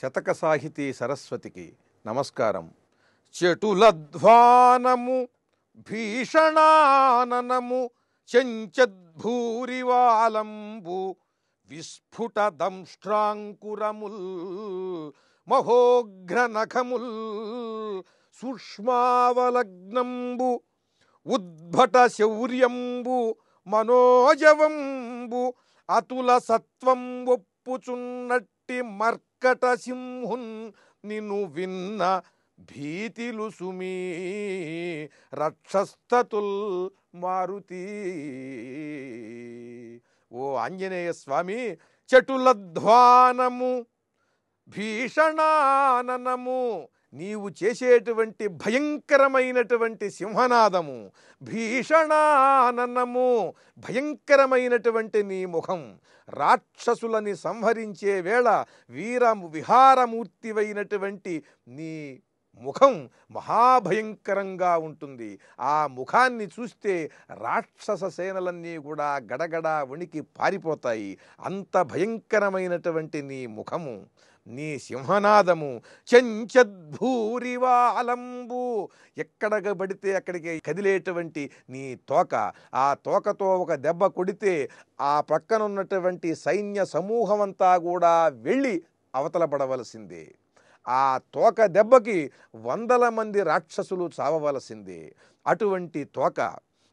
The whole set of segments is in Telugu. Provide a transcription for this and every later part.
శతక సాహితీ సరస్వతికి నమస్కారం చెటులధ్వానము భీషణాననము చెంచద్భూరివాలంబు దంష్ట్రాంకురముల్ మహోగ్రనఖముల్ సూక్ష్మావలగ్నంబు ఉద్భట శౌర్యంబు మనోజవంబు అతుల సత్వం ఒప్పుచున్నట్టి మర్త కర్కట సింహున్ నిన్ను విన్న భీతిలు సుమీ రక్షస్తతుల్ మారుతి ఓ ఆంజనేయ స్వామి చటులధ్వానము భీషణానము నీవు చేసేటువంటి భయంకరమైనటువంటి సింహనాదము భీషణాననము భయంకరమైనటువంటి నీ ముఖం రాక్షసులని సంహరించే వేళ వీర విహారమూర్తివైనటువంటి నీ ముఖం మహాభయంకరంగా ఉంటుంది ఆ ముఖాన్ని చూస్తే రాక్షస సేనలన్నీ కూడా గడగడ వణికి పారిపోతాయి అంత భయంకరమైనటువంటి నీ ముఖము నీ సింహనాదము చంచద్భూరివాలంబు ఎక్కడ పడితే అక్కడికి కదిలేటువంటి నీ తోక ఆ తోకతో ఒక దెబ్బ కొడితే ఆ పక్కన ఉన్నటువంటి సైన్య సమూహం అంతా కూడా వెళ్ళి అవతల పడవలసిందే ఆ తోక దెబ్బకి వందల మంది రాక్షసులు చావవలసిందే అటువంటి తోక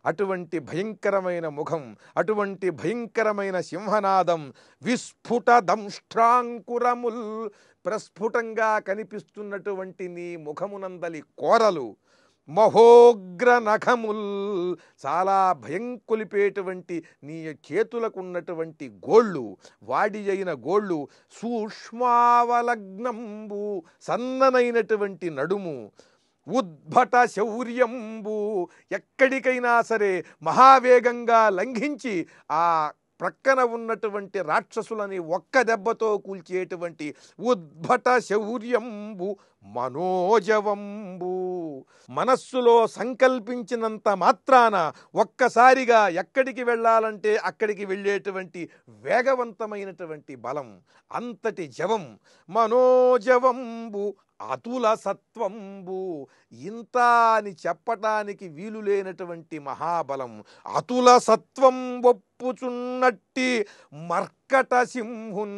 అటువంటి భయంకరమైన ముఖం అటువంటి భయంకరమైన సింహనాదం విస్ఫుట దంష్ట్రాంకురముల్ ప్రస్ఫుటంగా కనిపిస్తున్నటువంటి నీ ముఖమునందలి కోరలు మహోగ్ర నఖముల్ చాలా భయంకొలిపేటువంటి నీ చేతులకు ఉన్నటువంటి గోళ్ళు వాడి అయిన గోళ్ళు సూక్ష్మావలగ్నంబు సన్ననైనటువంటి నడుము ఉద్భట శౌర్యంబు ఎక్కడికైనా సరే మహావేగంగా లంఘించి ఆ ప్రక్కన ఉన్నటువంటి రాక్షసులని ఒక్క దెబ్బతో కూల్చేటువంటి ఉద్భట శౌర్యంబు మనోజవంబు మనస్సులో సంకల్పించినంత మాత్రాన ఒక్కసారిగా ఎక్కడికి వెళ్ళాలంటే అక్కడికి వెళ్ళేటువంటి వేగవంతమైనటువంటి బలం అంతటి జవం మనోజవంబు అతుల సత్వంబు ఇంత అని చెప్పటానికి వీలు లేనటువంటి మహాబలం అతుల సత్వం ఒప్పుచున్నట్టి మర్కట సింహున్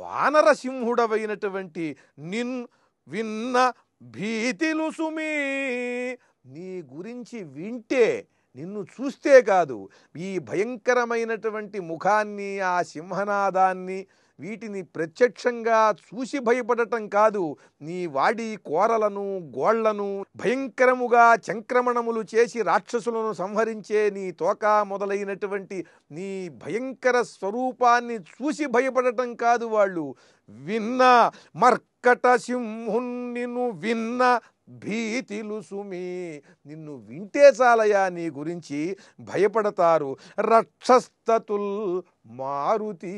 వానర సింహుడవైనటువంటి నిన్ విన్న భీతిలు సుమీ నీ గురించి వింటే నిన్ను చూస్తే కాదు ఈ భయంకరమైనటువంటి ముఖాన్ని ఆ సింహనాదాన్ని వీటిని ప్రత్యక్షంగా చూసి భయపడటం కాదు నీ వాడి కోరలను గోళ్లను భయంకరముగా చంక్రమణములు చేసి రాక్షసులను సంహరించే నీ తోక మొదలైనటువంటి నీ భయంకర స్వరూపాన్ని చూసి భయపడటం కాదు వాళ్ళు విన్న మర్కట సింహుణ్ణిను విన్న భీతిలు సుమి నిన్ను వింటే చాలయా నీ గురించి భయపడతారు రక్షస్తతుల్ మారుతీ